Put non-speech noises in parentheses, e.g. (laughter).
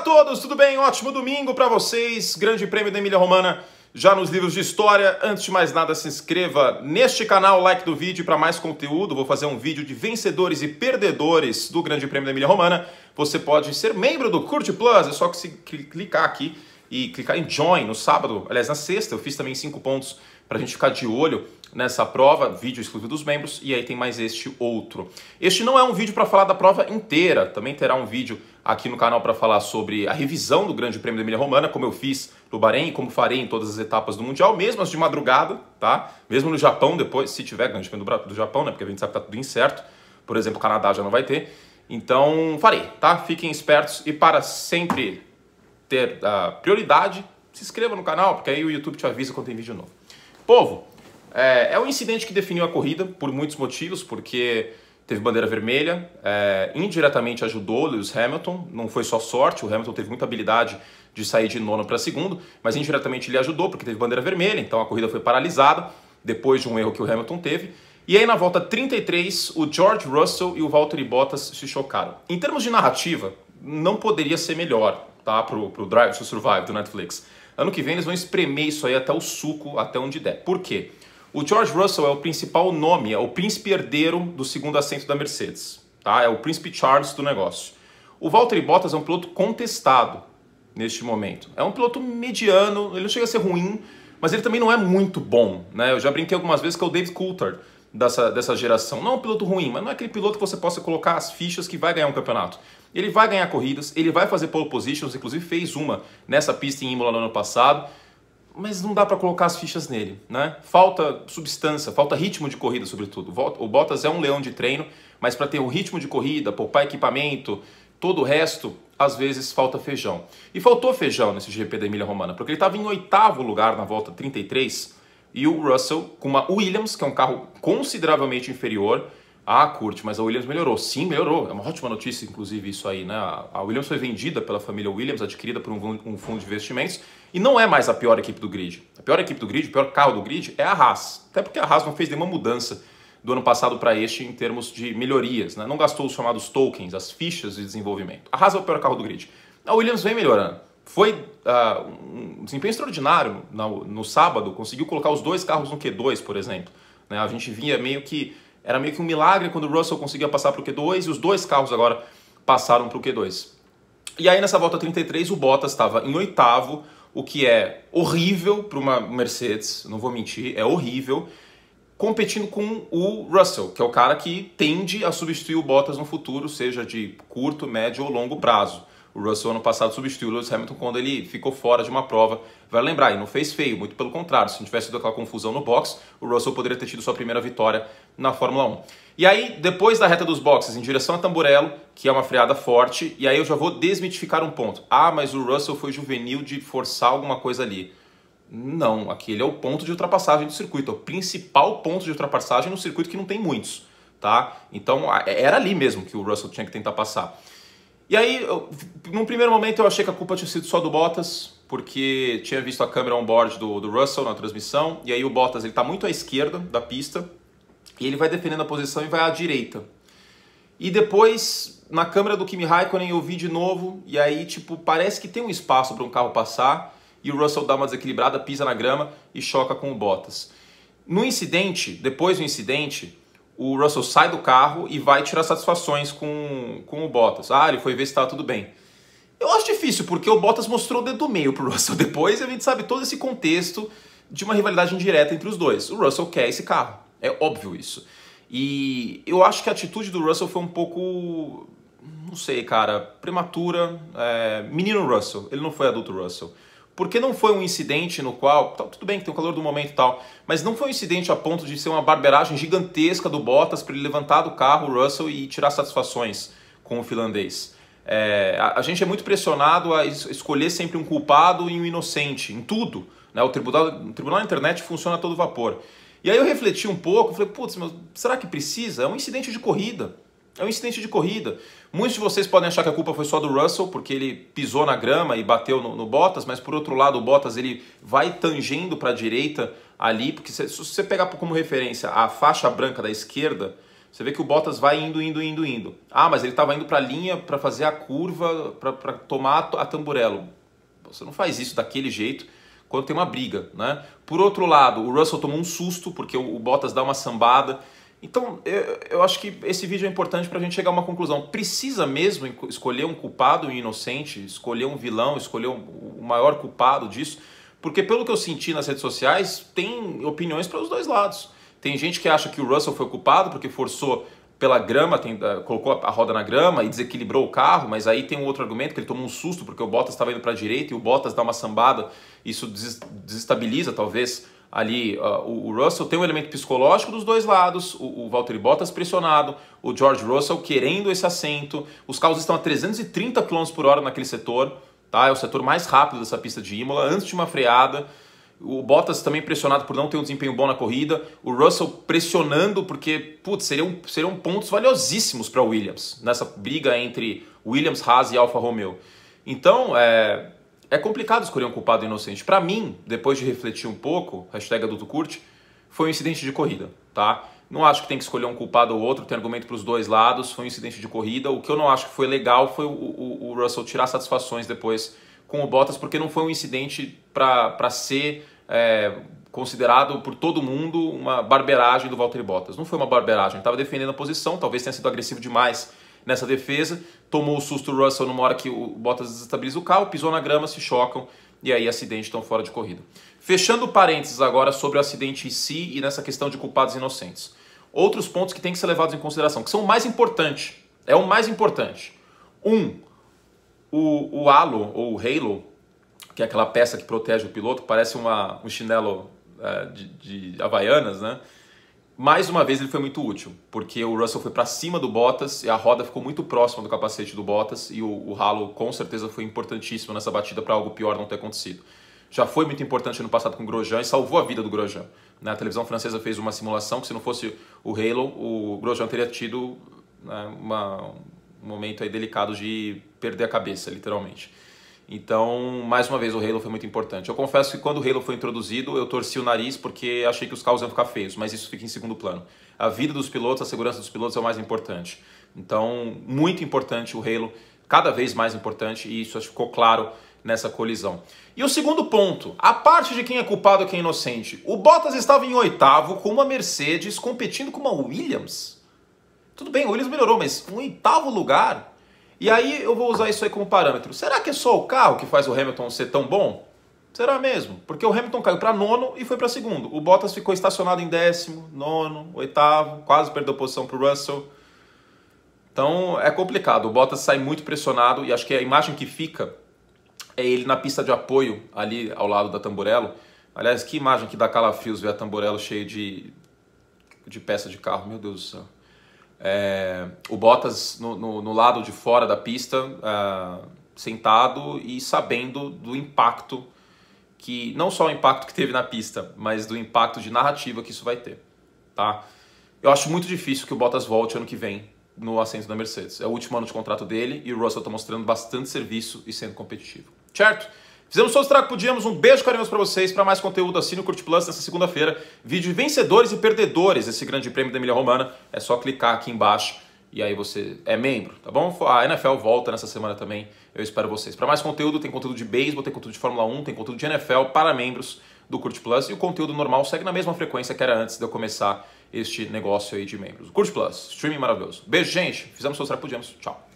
todos, tudo bem? Ótimo domingo para vocês. Grande Prêmio da Emília Romana já nos livros de história. Antes de mais nada, se inscreva neste canal, like do vídeo para mais conteúdo. Vou fazer um vídeo de vencedores e perdedores do Grande Prêmio da Emília Romana. Você pode ser membro do Curte Plus, é só que se clicar aqui e clicar em join no sábado, aliás, na sexta, eu fiz também cinco pontos para a gente ficar de olho nessa prova, vídeo exclusivo dos membros, e aí tem mais este outro. Este não é um vídeo para falar da prova inteira, também terá um vídeo aqui no canal para falar sobre a revisão do Grande Prêmio da Emília Romana, como eu fiz no Bahrein e como farei em todas as etapas do Mundial, mesmo as de madrugada, tá? Mesmo no Japão depois, se tiver Grande Prêmio do Japão, né? Porque a gente sabe que tá tudo incerto. Por exemplo, o Canadá já não vai ter. Então, farei, tá? Fiquem espertos e para sempre ter a ah, prioridade, se inscreva no canal, porque aí o YouTube te avisa quando tem vídeo novo. Povo, é, é um incidente que definiu a corrida por muitos motivos, porque teve bandeira vermelha, é, indiretamente ajudou Lewis Hamilton, não foi só sorte, o Hamilton teve muita habilidade de sair de nono para segundo, mas indiretamente ele ajudou porque teve bandeira vermelha, então a corrida foi paralisada depois de um erro que o Hamilton teve. E aí na volta 33, o George Russell e o Valtteri Bottas se chocaram. Em termos de narrativa, não poderia ser melhor, tá, pro, Drive to Survive do Netflix. Ano que vem eles vão espremer isso aí até o suco, até onde der. Por quê? O George Russell é o principal nome, é o príncipe herdeiro do segundo assento da Mercedes, tá? É o príncipe Charles do negócio. O Valtteri Bottas é um piloto contestado neste momento. É um piloto mediano, ele não chega a ser ruim, mas ele também não é muito bom, né? Eu já brinquei algumas vezes que é o David Coulthard dessa, dessa geração. Não é um piloto ruim, mas não é aquele piloto que você possa colocar as fichas que vai ganhar um campeonato. Ele vai ganhar corridas, ele vai fazer pole positions, inclusive fez uma nessa pista em Imola no ano passado, mas não dá para colocar as fichas nele, né? Falta substância, falta ritmo de corrida, sobretudo. O Bottas é um leão de treino, mas para ter o um ritmo de corrida, poupar equipamento, todo o resto, às vezes falta feijão. E faltou feijão nesse GP da Emília Romana, porque ele estava em oitavo lugar na volta 33 e o Russell com uma Williams, que é um carro consideravelmente inferior à Kurt, mas a Williams melhorou. Sim, melhorou. É uma ótima notícia, inclusive, isso aí, né? A Williams foi vendida pela família Williams, adquirida por um fundo de investimentos, e não é mais a pior equipe do grid. A pior equipe do grid, o pior carro do grid é a Haas. Até porque a Haas não fez nenhuma mudança do ano passado para este em termos de melhorias, né? Não gastou os chamados tokens, as fichas de desenvolvimento. A Haas é o pior carro do grid. A Williams vem melhorando. Foi uh, um desempenho extraordinário no, no, sábado, conseguiu colocar os dois carros no Q2, por exemplo. Né? A gente vinha meio que. Era meio que um milagre quando o Russell conseguia passar para o Q2 e os dois carros agora passaram para o Q2. E aí nessa volta 33 o Bottas estava em oitavo, o que é horrível para uma Mercedes, não vou mentir, é horrível, competindo com o Russell, que é o cara que tende a substituir o Bottas no futuro, seja de curto, médio ou longo prazo. O Russell ano passado substituiu o Lewis Hamilton quando ele ficou fora de uma prova. Vai lembrar, e não fez feio, muito pelo contrário. Se não tivesse tido aquela confusão no box, o Russell poderia ter tido sua primeira vitória na Fórmula 1. E aí, depois da reta dos boxes, em direção a Tamburello, que é uma freada forte, e aí eu já vou desmitificar um ponto. Ah, mas o Russell foi juvenil de forçar alguma coisa ali. Não, aquele é o ponto de ultrapassagem do circuito, é o principal ponto de ultrapassagem no circuito que não tem muitos, tá? Então era ali mesmo que o Russell tinha que tentar passar. E aí, eu, num primeiro momento, eu achei que a culpa tinha sido só do Bottas, porque tinha visto a câmera on-board do, do Russell na transmissão, e aí o Bottas ele está muito à esquerda da pista, e ele vai defendendo a posição e vai à direita. E depois, na câmera do Kimi Raikkonen, eu vi de novo, e aí, tipo, parece que tem um espaço para um carro passar, e o Russell dá uma desequilibrada, pisa na grama e choca com o Bottas. No incidente, depois do incidente, o Russell sai do carro e vai tirar satisfações com, com o Bottas. Ah, ele foi ver se estava tudo bem. Eu acho difícil, porque o Bottas mostrou o dedo meio pro (laughs) Russell depois e a gente sabe todo esse contexto de uma rivalidade indireta entre os dois. O Russell quer esse carro, é óbvio isso. E eu acho que a atitude do Russell foi um pouco, não sei, cara, prematura. É, menino Russell, ele não foi adulto Russell. Porque não foi um incidente no qual, tá, tudo bem que tem o calor do momento e tal, mas não foi um incidente a ponto de ser uma barberagem gigantesca do Bottas para ele levantar do carro o Russell e tirar satisfações com o finlandês. É, a, a, gente é muito pressionado a es escolher sempre um culpado e um inocente, em tudo. Né? O, tribunal, o tribunal da internet funciona a todo vapor. E aí eu refleti um pouco, falei, putz, será que precisa? É um incidente de corrida. É um incidente de corrida. Muitos de vocês podem achar que a culpa foi só do Russell, porque ele pisou na grama e bateu no, no Bottas, mas por outro lado, o Bottas ele vai tangendo para a direita ali, porque se, se, você pegar como referência a faixa branca da esquerda, você vê que o Bottas vai indo, indo, indo, indo. Ah, mas ele estava indo para a linha para fazer a curva, para tomar a, a tamburelo. Você não faz isso daquele jeito quando tem uma briga, né? Por outro lado, o Russell tomou um susto, porque o, o Bottas dá uma sambada. Então, eu, eu acho que esse vídeo é importante para a gente chegar a uma conclusão. Precisa mesmo escolher um culpado e um inocente, escolher um vilão, escolher um, o maior culpado disso? Porque, pelo que eu senti nas redes sociais, tem opiniões para os dois lados. Tem gente que acha que o Russell foi culpado porque forçou pela grama, tem, uh, colocou a roda na grama e desequilibrou o carro, mas aí tem um outro argumento que ele tomou um susto porque o Bottas estava indo para a direita e o Bottas dá uma sambada, isso desestabiliza talvez ali uh, o, Russell tem um elemento psicológico dos dois lados, o, o Valtteri Bottas pressionado, o George Russell querendo esse assento, os carros estão a 330 km por hora naquele setor, tá? é o setor mais rápido dessa pista de Imola, antes de uma freada, o Bottas também pressionado por não ter um desempenho bom na corrida, o Russell pressionando porque, putz, seriam, seriam pontos valiosíssimos para Williams, nessa briga entre Williams, Haas e Alfa Romeo. Então, é, é complicado escolher um culpado inocente. Para mim, depois de refletir um pouco, hashtag adulto curte, foi um incidente de corrida, tá? Não acho que tem que escolher um culpado ou outro, tem argumento para os dois lados, foi um incidente de corrida. O que eu não acho que foi legal foi o, o, o Russell tirar satisfações depois com o Bottas, porque não foi um incidente para ser é, considerado por todo mundo uma barberagem do Valtteri Bottas. Não foi uma barberagem, estava defendendo a posição, talvez tenha sido agressivo demais nessa defesa. Tomou o susto o Russell numa hora que o Bottas desestabiliza o carro, pisou na grama, se chocam e aí acidente estão fora de corrida. Fechando parênteses agora sobre o acidente em si e nessa questão de culpados inocentes. Outros pontos que têm que ser levados em consideração, que são o mais importante. É o mais importante. Um, o, o halo ou o halo, que é aquela peça que protege o piloto, parece uma, um chinelo é, de, de havaianas, né? Mais uma vez ele foi muito útil, porque o Russell foi para cima do Bottas e a roda ficou muito próxima do capacete do Bottas e o, o ralo com certeza foi importantíssimo nessa batida para algo pior não ter acontecido. Já foi muito importante no passado com o Grosjean e salvou a vida do Grosjean. Na né? televisão francesa fez uma simulação que se não fosse o Halo, o Grosjean teria tido né, uma, um momento aí delicado de perder a cabeça, literalmente. Então, mais uma vez, o Halo foi muito importante. Eu confesso que quando o Halo foi introduzido, eu torci o nariz porque achei que os carros iam ficar feios, mas isso fica em segundo plano. A vida dos pilotos, a segurança dos pilotos é o mais importante. Então, muito importante o Halo, cada vez mais importante, e isso ficou claro nessa colisão. E o segundo ponto, a parte de quem é culpado e quem é inocente. O Bottas estava em oitavo com uma Mercedes competindo com uma Williams. Tudo bem, o Williams melhorou, mas um oitavo lugar e aí eu vou usar isso aí como parâmetro. Será que é só o carro que faz o Hamilton ser tão bom? Será mesmo? Porque o Hamilton caiu para nono e foi para segundo. O Bottas ficou estacionado em décimo, nono, oitavo, quase perdeu posição para o Russell. Então é complicado. O Bottas sai muito pressionado e acho que a imagem que fica é ele na pista de apoio ali ao lado da Tamborello. Aliás, que imagem que dá calafrios ver a Tamborello cheia de, de peça de carro, meu Deus do céu. É, o Bottas no, no, no, lado de fora da pista, uh, sentado e sabendo do impacto que não só o impacto que teve na pista, mas do impacto de narrativa que isso vai ter, tá? Eu acho muito difícil que o Bottas volte ano que vem no assento da Mercedes. É o último ano de contrato dele e o Russell está mostrando bastante serviço e sendo competitivo, certo? Fizemos todos o trago que podíamos. Um beijo carinhoso para vocês. Para mais conteúdo, assine o Curte Plus nessa segunda-feira. Vídeo de vencedores e perdedores desse grande prêmio da Emília Romana. É só clicar aqui embaixo e aí você é membro, tá bom? A NFL volta nessa semana também. Eu espero vocês. Para mais conteúdo, tem conteúdo de beisebol, tem conteúdo de Fórmula 1, tem conteúdo de NFL para membros do Curte Plus. E o conteúdo normal segue na mesma frequência que era antes de eu começar este negócio aí de membros. Curte Plus, streaming maravilhoso. Beijo, gente. Fizemos o que podíamos. Tchau.